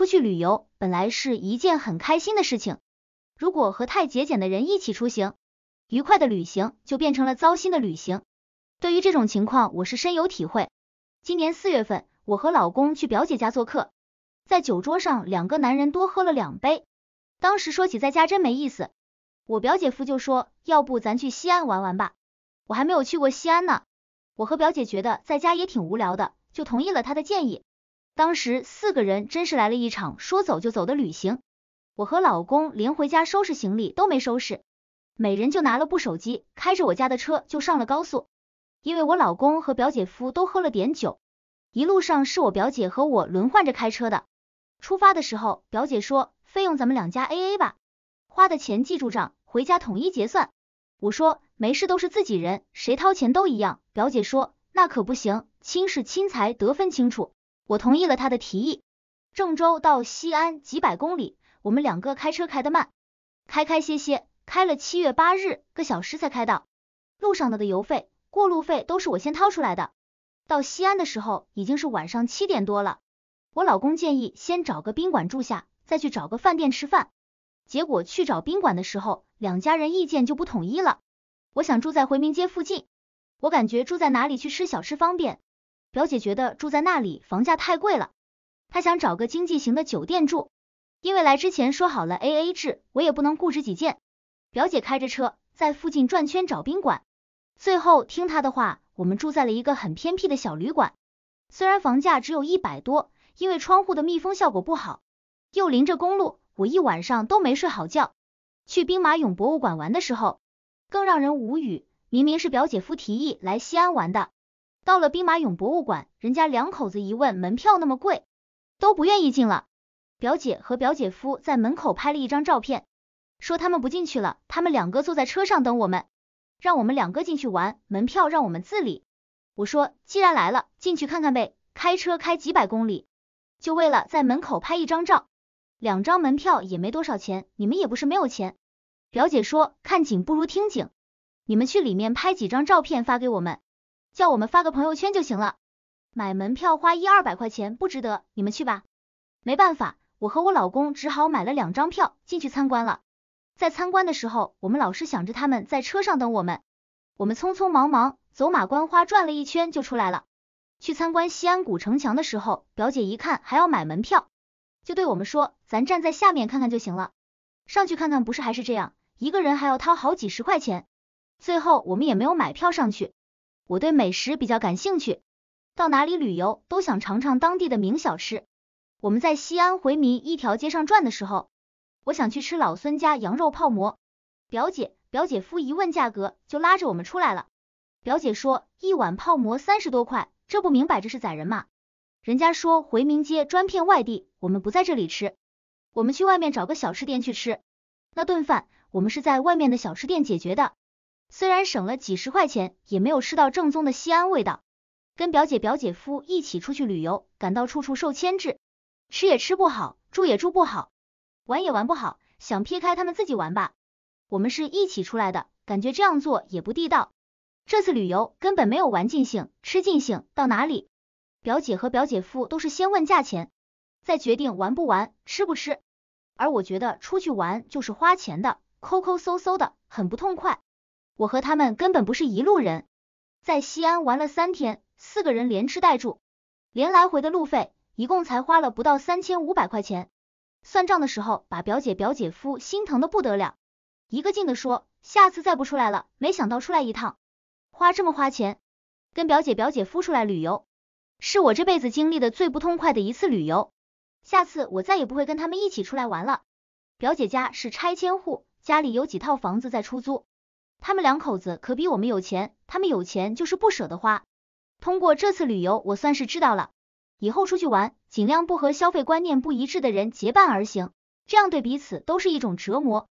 出去旅游本来是一件很开心的事情，如果和太节俭的人一起出行，愉快的旅行就变成了糟心的旅行。对于这种情况，我是深有体会。今年四月份，我和老公去表姐家做客，在酒桌上两个男人多喝了两杯。当时说起在家真没意思，我表姐夫就说，要不咱去西安玩玩吧，我还没有去过西安呢。我和表姐觉得在家也挺无聊的，就同意了他的建议。当时四个人真是来了一场说走就走的旅行，我和老公连回家收拾行李都没收拾，每人就拿了部手机，开着我家的车就上了高速。因为我老公和表姐夫都喝了点酒，一路上是我表姐和我轮换着开车的。出发的时候，表姐说费用咱们两家 A A 吧，花的钱记住账，回家统一结算。我说没事，都是自己人，谁掏钱都一样。表姐说那可不行，亲是亲，财得分清楚。我同意了他的提议，郑州到西安几百公里，我们两个开车开得慢，开开歇歇，开了七月八日个小时才开到。路上的的油费、过路费都是我先掏出来的。到西安的时候已经是晚上七点多了，我老公建议先找个宾馆住下，再去找个饭店吃饭。结果去找宾馆的时候，两家人意见就不统一了。我想住在回民街附近，我感觉住在哪里去吃小吃方便。表姐觉得住在那里房价太贵了，她想找个经济型的酒店住。因为来之前说好了 A A 制，我也不能固执己见。表姐开着车在附近转圈找宾馆，最后听她的话，我们住在了一个很偏僻的小旅馆。虽然房价只有一百多，因为窗户的密封效果不好，又临着公路，我一晚上都没睡好觉。去兵马俑博物馆玩的时候，更让人无语，明明是表姐夫提议来西安玩的。到了兵马俑博物馆，人家两口子一问门票那么贵，都不愿意进了。表姐和表姐夫在门口拍了一张照片，说他们不进去了，他们两个坐在车上等我们，让我们两个进去玩，门票让我们自理。我说既然来了，进去看看呗，开车开几百公里，就为了在门口拍一张照，两张门票也没多少钱，你们也不是没有钱。表姐说看景不如听景，你们去里面拍几张照片发给我们。叫我们发个朋友圈就行了，买门票花一二百块钱不值得，你们去吧。没办法，我和我老公只好买了两张票进去参观了。在参观的时候，我们老是想着他们在车上等我们，我们匆匆忙忙走马观花转了一圈就出来了。去参观西安古城墙的时候，表姐一看还要买门票，就对我们说，咱站在下面看看就行了，上去看看不是还是这样，一个人还要掏好几十块钱，最后我们也没有买票上去。我对美食比较感兴趣，到哪里旅游都想尝尝当地的名小吃。我们在西安回民一条街上转的时候，我想去吃老孙家羊肉泡馍。表姐、表姐夫一问价格，就拉着我们出来了。表姐说一碗泡馍三十多块，这不明摆着是宰人吗？人家说回民街专骗外地，我们不在这里吃，我们去外面找个小吃店去吃。那顿饭我们是在外面的小吃店解决的。虽然省了几十块钱，也没有吃到正宗的西安味道。跟表姐、表姐夫一起出去旅游，感到处处受牵制，吃也吃不好，住也住不好，玩也玩不好。想撇开他们自己玩吧，我们是一起出来的，感觉这样做也不地道。这次旅游根本没有玩尽兴、吃尽兴。到哪里，表姐和表姐夫都是先问价钱，再决定玩不玩、吃不吃。而我觉得出去玩就是花钱的，抠抠搜搜的，很不痛快。我和他们根本不是一路人，在西安玩了三天，四个人连吃带住，连来回的路费，一共才花了不到三千五百块钱。算账的时候，把表姐表姐夫心疼的不得了，一个劲的说下次再不出来了。没想到出来一趟，花这么花钱，跟表姐表姐夫出来旅游，是我这辈子经历的最不痛快的一次旅游。下次我再也不会跟他们一起出来玩了。表姐家是拆迁户，家里有几套房子在出租。他们两口子可比我们有钱，他们有钱就是不舍得花。通过这次旅游，我算是知道了，以后出去玩，尽量不和消费观念不一致的人结伴而行，这样对彼此都是一种折磨。